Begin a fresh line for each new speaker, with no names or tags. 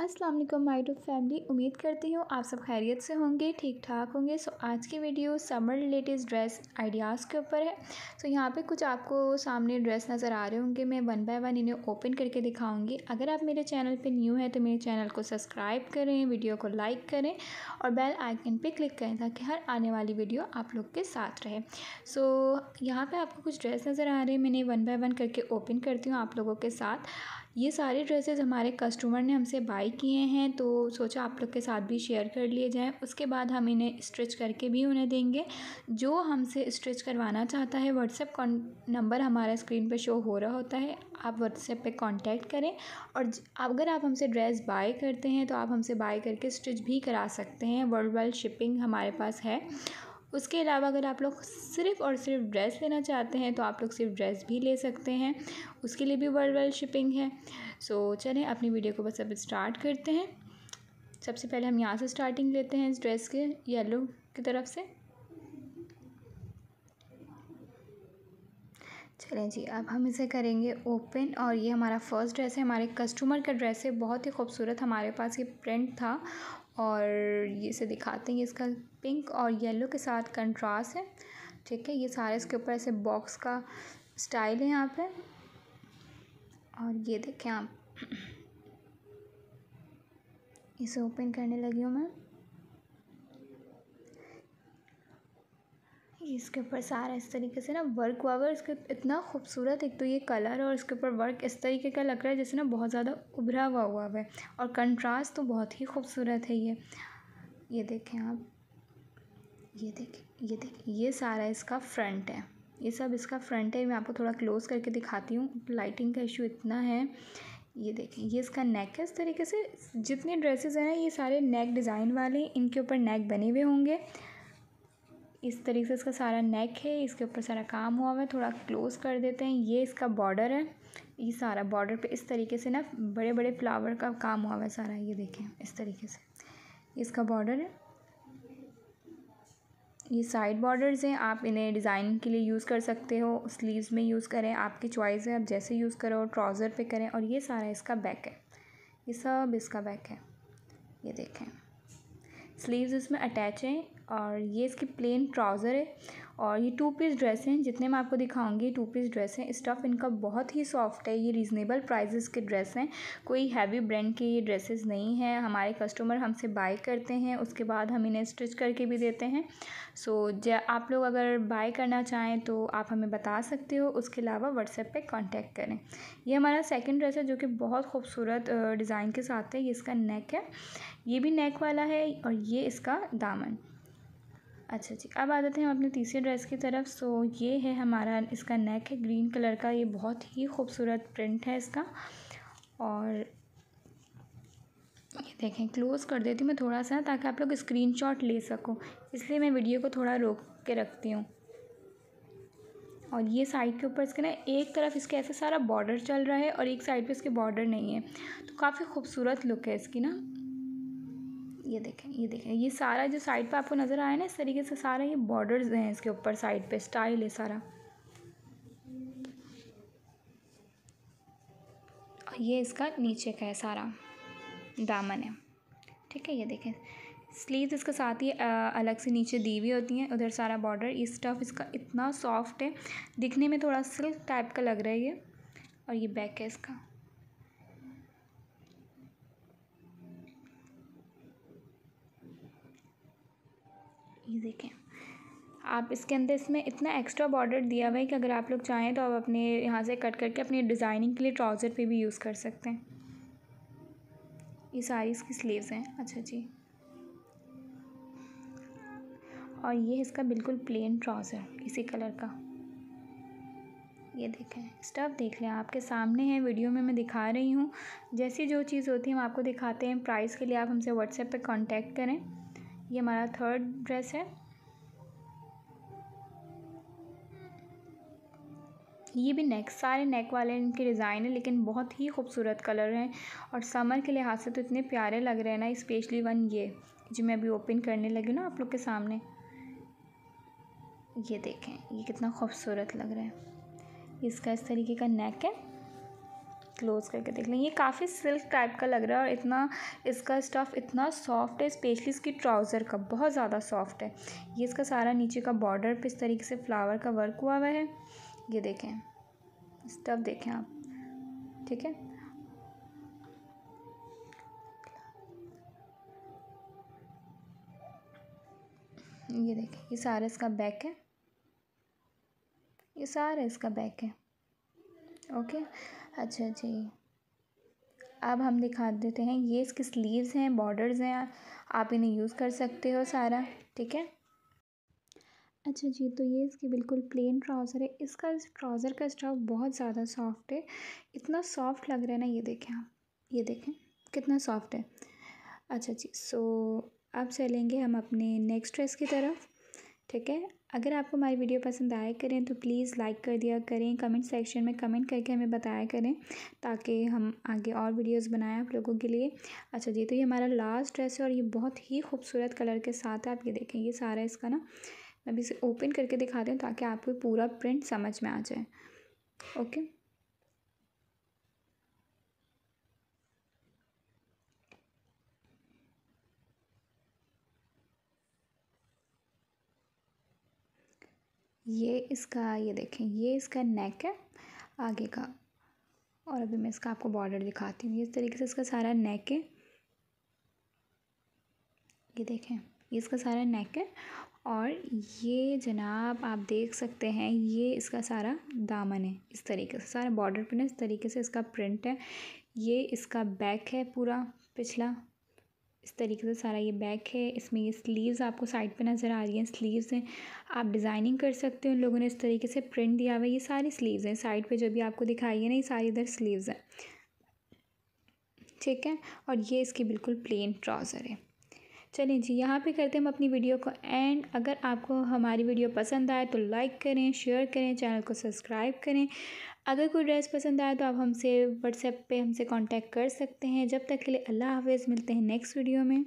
अस्सलाम वालेकुम my to family उम्मीद करती हूँ आप सब खैरियत से होंगे ठीक ठाक होंगे सो आज की video summer related dress ideas के ऊपर है सो यहाँ पे कुछ आपको सामने ड्रेस नज़र आ रहे होंगे मैं वन बाय वन इन्हें ओपन करके दिखाऊंगी अगर आप मेरे चैनल पे न्यू हैं तो मेरे चैनल को सब्सक्राइब करें वीडियो को लाइक करें और बेल आइकन पर क्लिक करें ताकि हर आने वाली वीडियो आप लोग के साथ रहे सो यहाँ पर आपको कुछ ड्रेस नज़र आ रहे हैं मैंने वन बाय वन करके ओपन करती हूँ आप लोगों के साथ ये सारे ड्रेसेस हमारे कस्टमर ने हमसे बाय किए हैं तो सोचा आप लोग के साथ भी शेयर कर लिए जाएँ उसके बाद हम इन्हें स्टिच करके भी उन्हें देंगे जो हमसे स्टिच करवाना चाहता है व्हाट्सएप नंबर हमारा स्क्रीन पर शो हो रहा होता है आप व्हाट्सएप पे कांटेक्ट करें और अगर आप हमसे ड्रेस बाय करते हैं तो आप हमसे बाय करके स्टिच भी करा सकते हैं वर्ल्ड वाइड शिपिंग हमारे पास है उसके अलावा अगर आप लोग सिर्फ़ और सिर्फ ड्रेस लेना चाहते हैं तो आप लोग सिर्फ ड्रेस भी ले सकते हैं उसके लिए भी वर्ल्ड वाइड शिपिंग है सो चलें अपनी वीडियो को बस अब स्टार्ट करते हैं सबसे पहले हम यहाँ से स्टार्टिंग लेते हैं इस ड्रेस के येलो की तरफ से चलें जी अब हम इसे करेंगे ओपन और ये हमारा फर्स्ट ड्रेस है हमारे कस्टमर का ड्रेस है बहुत ही खूबसूरत हमारे पास ये प्रिंट था और ये से दिखाते हैं ये इसका पिंक और येलो के साथ कंट्रास्ट है ठीक है ये सारे इसके ऊपर ऐसे बॉक्स का स्टाइल है यहाँ पे और ये देखें आप इसे ओपन करने लगी हूँ मैं इसके ऊपर सारा इस तरीके से ना वर्क हुआ हुआ है इसके इतना खूबसूरत एक तो ये कलर और इसके ऊपर वर्क इस तरीके का लग रहा है जैसे ना बहुत ज़्यादा उभरा हुआ हुआ है और कंट्रास्ट तो बहुत ही खूबसूरत है ये ये देखें आप ये देखें ये देखें ये सारा इसका फ्रंट है ये सब इसका फ्रंट है मैं आपको थोड़ा क्लोज़ करके दिखाती हूँ लाइटिंग का इशू इतना है ये देखें ये इसका नेक है इस तरीके से जितने ड्रेसेस हैं ना ये सारे नेक डिज़ाइन वाले इनके ऊपर नेक बने हुए होंगे इस तरीके से इसका सारा नेक है इसके ऊपर सारा काम हुआ हुआ है थोड़ा क्लोज कर देते हैं ये इसका बॉर्डर है ये सारा बॉर्डर पे इस तरीके से ना बड़े बड़े फ्लावर का काम हुआ हुआ है सारा ये देखें इस तरीके से इसका बॉर्डर है ये साइड बॉर्डर्स हैं आप इन्हें डिज़ाइन के लिए यूज़ कर सकते हो स्लीव्स में यूज़ करें आपकी चॉइस है आप जैसे यूज़ करो ट्राउज़र पे करें और ये सारा इसका बैक है ये सब इसका बैक है ये देखें स्लीव्स इसमें अटैच हैं और ये इसकी प्लेन ट्राउज़र है और ये टू पीस ड्रेस हैं जितने मैं आपको दिखाऊंगी टू पीस ड्रेस हैं स्टफ़ इनका बहुत ही सॉफ्ट है ये रीज़नेबल प्राइजेस के ड्रेस हैं कोई हैवी ब्रांड के ये ड्रेसेस नहीं हैं हमारे कस्टमर हमसे बाय करते हैं उसके बाद हम इन्हें स्टिच करके भी देते हैं सो जब आप लोग अगर बाय करना चाहें तो आप हमें बता सकते हो उसके अलावा व्हाट्सएप पर कॉन्टैक्ट करें ये हमारा सेकेंड ड्रेस है जो कि बहुत खूबसूरत डिज़ाइन के साथ है ये इसका नेक है ये भी नेक वाला है और ये इसका दामन अच्छा जी अब आ जाते हैं हम अपने तीसरे ड्रेस की तरफ सो ये है हमारा इसका नेक है ग्रीन कलर का ये बहुत ही खूबसूरत प्रिंट है इसका और ये देखें क्लोज़ कर देती हूँ मैं थोड़ा सा ताकि आप लोग स्क्रीनशॉट ले सको इसलिए मैं वीडियो को थोड़ा रोक के रखती हूँ और ये साइड के ऊपर इसके ना एक तरफ इसके ऐसे सारा बॉर्डर चल रहा है और एक साइड पे इसके बॉर्डर नहीं है तो काफ़ी खूबसूरत लुक है इसकी ना ये देखें ये देखें ये सारा जो साइड पे आपको नज़र आया ना इस तरीके से सारा ये बॉर्डर्स हैं इसके ऊपर साइड पे स्टाइल है सारा और ये इसका नीचे का है सारा दामन है ठीक है ये देखें स्लीव इसके साथ ही अलग से नीचे दी हुई होती हैं उधर सारा बॉर्डर ये स्टफ़ इसका इतना सॉफ्ट है दिखने में थोड़ा सिल्क टाइप का लग रहा है ये और ये बैक है इसका ये देखें आप इसके अंदर इसमें इतना एक्स्ट्रा बॉर्डर दिया हुआ है कि अगर आप लोग चाहें तो आप अपने यहाँ से कट करके अपनी डिज़ाइनिंग के लिए ट्राउज़र पे भी यूज़ कर सकते हैं ये सारी इसकी स्लीव्स हैं अच्छा जी और ये इसका बिल्कुल प्लेन ट्राउज़र इसी कलर का ये देखें स्टफ़ देख लें आपके सामने है वीडियो में मैं दिखा रही हूँ जैसी जो चीज़ होती है हम आपको दिखाते हैं प्राइस के लिए आप हमसे व्हाट्सएप पे कांटेक्ट करें ये हमारा थर्ड ड्रेस है ये भी नेक सारे नेक वाले इनके डिज़ाइन है लेकिन बहुत ही खूबसूरत कलर हैं और समर के लिहाज से तो इतने प्यारे लग रहे हैं ना स्पेशली वन ये जो मैं अभी ओपन करने लगी ना आप लोग के सामने ये देखें ये कितना खूबसूरत लग रहा है इसका इस तरीके का नेक है क्लोज़ करके देख लें ये काफ़ी सिल्क टाइप का लग रहा है और इतना इसका स्टफ़ इतना सॉफ्ट है स्पेशली इसकी ट्राउज़र का बहुत ज़्यादा सॉफ्ट है ये इसका सारा नीचे का बॉर्डर पर इस तरीके से फ्लावर का वर्क हुआ हुआ है ये देखें स्टफ़ देखें आप ठीक है ये देखें ये सारा इसका बैक है ये सारा इसका बैक है ओके अच्छा जी अच्छा, अब हम दिखा देते हैं ये इसके स्लीव्स हैं बॉर्डर्स हैं आप इन्हें यूज़ कर सकते हो सारा ठीक है अच्छा जी तो ये इसकी बिल्कुल प्लेन ट्राउज़र है इसका इस ट्राउज़र का स्टॉक बहुत ज़्यादा सॉफ्ट है इतना सॉफ्ट लग रहा है ना ये देखें आप ये देखें कितना सॉफ्ट है अच्छा जी सो अब चलेंगे हम अपने नेक्स्ट ड्रेस की तरफ ठीक है अगर आपको हमारी वीडियो पसंद आया करें तो प्लीज़ लाइक कर दिया करें कमेंट सेक्शन में कमेंट करके हमें बताया करें ताकि हम आगे और वीडियोस बनाएं आप लोगों के लिए अच्छा जी तो ये हमारा लास्ट ड्रेस है और ये बहुत ही खूबसूरत कलर के साथ है आप ये देखें ये सारा इसका ना मैं अभी इसे ओपन करके दिखा दें ताकि आपको पूरा प्रिंट समझ में आ जाए ओके ये इसका ये देखें ये इसका नेक है आगे का और अभी मैं इसका आपको बॉर्डर दिखाती हूँ इस तरीके से इसका सारा नेक है ये देखें ये इसका सारा नेक है और ये जनाब आप देख सकते हैं ये इसका सारा दामन है इस तरीके से सारा बॉर्डर पर ना इस तरीके से इसका प्रिंट है ये इसका बैक है पूरा पिछला इस तरीके से सारा ये बैक है इसमें ये स्लीव्स आपको साइड पे नज़र आ रही हैं स्लीव्स हैं आप डिज़ाइनिंग कर सकते हो उन लोगों ने इस तरीके से प्रिंट दिया हुआ है ये सारी स्लीव्स हैं साइड पे जो भी आपको दिखाई है ना ये सारी इधर स्लीव्स हैं ठीक है और ये इसकी बिल्कुल प्लेन ट्राउज़र है चलिए जी यहाँ पे करते हैं हम अपनी वीडियो को एंड अगर आपको हमारी वीडियो पसंद आए तो लाइक करें शेयर करें चैनल को सब्सक्राइब करें अगर कोई ड्रेस पसंद आए तो आप हमसे व्हाट्सएप पे हमसे कांटेक्ट कर सकते हैं जब तक के लिए अल्लाह हाफिज़ मिलते हैं नेक्स्ट वीडियो में